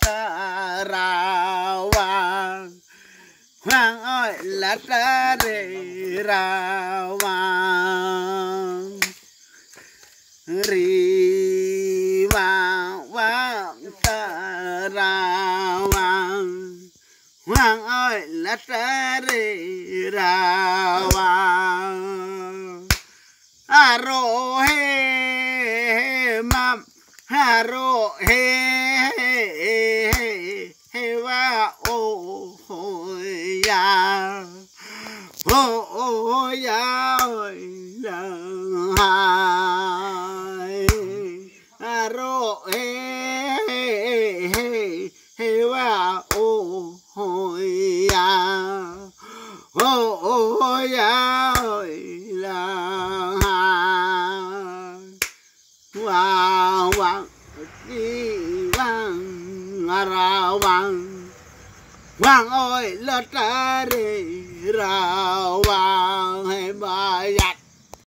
สารวังหวังอ้อยละตะเรราวังรีวัาวังสารวังหวังอ้อยละตะเรราวังอารโรเฮมัมฮารโรเฮ ya ô ô ya ô ô ya la hai a ro e he he wa ô ô ya ô ô ya la hai wa wa đi wa ra vàng Wang oi ra rawa.